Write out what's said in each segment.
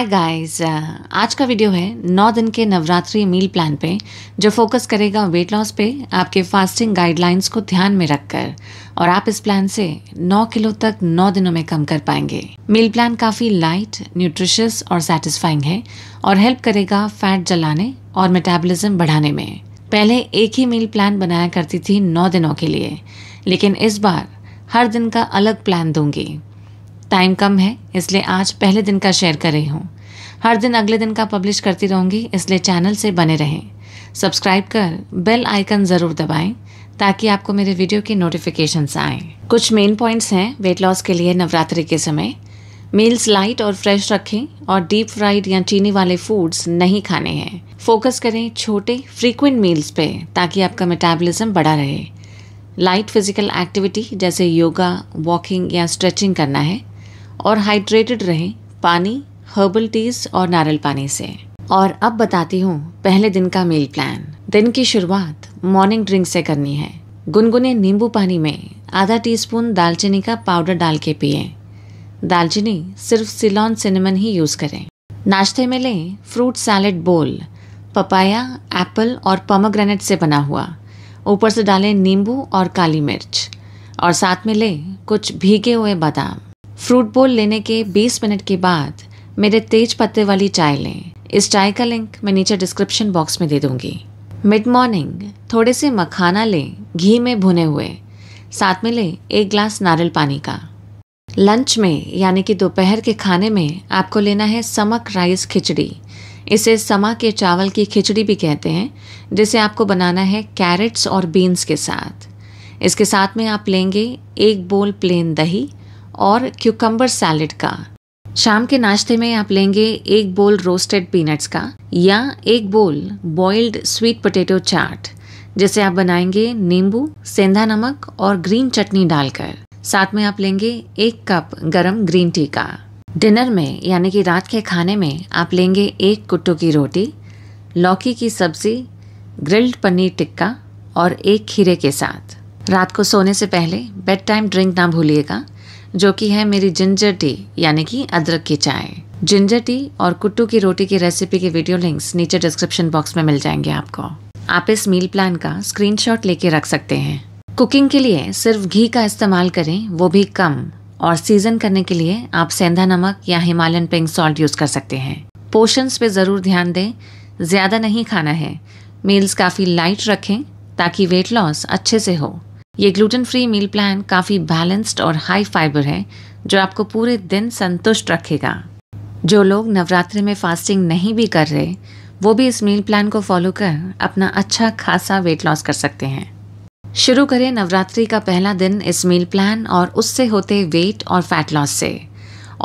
Hi guys uh, आज का video है नौ दिन के नवरात्रि मील प्लान पे जो फोकस करेगा वेट लॉस पे आपके फास्टिंग गाइडलाइंस को ध्यान में रखकर और आप इस प्लान से 9 किलो तक 9 दिनों में कम कर पाएंगे मील प्लान काफ़ी लाइट न्यूट्रिशियस और सेटिस्फाइंग है और हेल्प करेगा फैट जलाने और मेटाबॉलिज्म बढ़ाने में पहले एक ही मील प्लान बनाया करती थी नौ दिनों के लिए लेकिन इस बार हर दिन का अलग प्लान दूंगी टाइम कम है इसलिए आज पहले दिन का शेयर कर रही हूँ हर दिन अगले दिन का पब्लिश करती रहूँगी इसलिए चैनल से बने रहें सब्सक्राइब कर बेल आइकन ज़रूर दबाएं ताकि आपको मेरे वीडियो की नोटिफिकेशन आएँ कुछ मेन पॉइंट्स हैं वेट लॉस के लिए नवरात्रि के समय मील्स लाइट और फ्रेश रखें और डीप फ्राइड या चीनी वाले फूड्स नहीं खाने हैं फोकस करें छोटे फ्रीक्वेंट मील्स पे ताकि आपका मेटाबॉलिज्म बढ़ा रहे लाइट फिजिकल एक्टिविटी जैसे योगा वॉकिंग या स्ट्रेचिंग करना है और हाइड्रेटेड रहें पानी हर्बल टीज और नारियल पानी से और अब बताती हूँ पहले दिन का मील प्लान दिन की शुरुआत मॉर्निंग ड्रिंक से करनी है गुनगुने नींबू पानी में आधा टीस्पून दालचीनी का पाउडर डाल के पिए दालचीनी सिर्फ सिलोन सिनेमन ही यूज़ करें नाश्ते में लें fruit salad bowl papaya apple और पमग्रेनेट से बना हुआ ऊपर से डालें नींबू और काली मिर्च और साथ में लें कुछ भीगे हुए बादाम फ्रूट बोल लेने के 20 मिनट के बाद मेरे तेज पत्ते वाली चाय लें इस चाय का लिंक मैं नीचे डिस्क्रिप्शन बॉक्स में दे दूंगी मिड मॉर्निंग थोड़े से मखाना लें घी में भुने हुए साथ में लें एक ग्लास नारियल पानी का लंच में यानी कि दोपहर के खाने में आपको लेना है समक राइस खिचड़ी इसे समा के चावल की खिचड़ी भी कहते हैं जिसे आपको बनाना है कैरेट्स और बीन्स के साथ इसके साथ में आप लेंगे एक बोल प्लेन दही और क्यूकम्बर सैलड का शाम के नाश्ते में आप लेंगे एक बोल रोस्टेड पीनट्स का या एक बोल बॉइल्ड स्वीट पोटैटो चाट जिसे आप बनाएंगे नींबू सेंधा नमक और ग्रीन चटनी डालकर साथ में आप लेंगे एक कप गरम ग्रीन टी का डिनर में यानी कि रात के खाने में आप लेंगे एक कुट्टू की रोटी लौकी की सब्जी ग्रिल्ड पनीर टिक्का और एक खीरे के साथ रात को सोने से पहले बेड टाइम ड्रिंक ना भूलिएगा जो कि है मेरी जिंजर टी यानी कि अदरक की चाय जिंजर टी और कुट्टू की रोटी की रेसिपी के वीडियो लिंक्स नीचे डिस्क्रिप्शन बॉक्स में मिल जाएंगे आपको आप इस मील प्लान का स्क्रीनशॉट लेके रख सकते हैं कुकिंग के लिए सिर्फ घी का इस्तेमाल करें वो भी कम और सीजन करने के लिए आप सेंधा नमक या हिमालयन पिंक सॉल्ट यूज़ कर सकते हैं पोर्शंस पे ज़रूर ध्यान दें ज़्यादा नहीं खाना है मील्स काफ़ी लाइट रखें ताकि वेट लॉस अच्छे से हो ये ग्लूटेन फ्री मील प्लान काफ़ी बैलेंस्ड और हाई फाइबर है जो आपको पूरे दिन संतुष्ट रखेगा जो लोग नवरात्रि में फास्टिंग नहीं भी कर रहे वो भी इस मील प्लान को फॉलो कर अपना अच्छा खासा वेट लॉस कर सकते हैं शुरू करें नवरात्रि का पहला दिन इस मील प्लान और उससे होते वेट और फैट लॉस से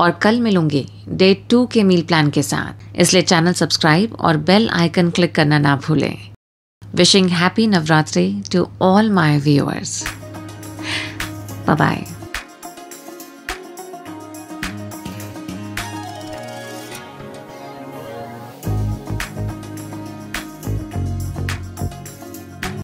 और कल मिलूंगी डे टू के मील प्लान के साथ इसलिए चैनल सब्सक्राइब और बेल आइकन क्लिक करना ना भूलें Wishing happy Navratri to all my viewers. Bye bye.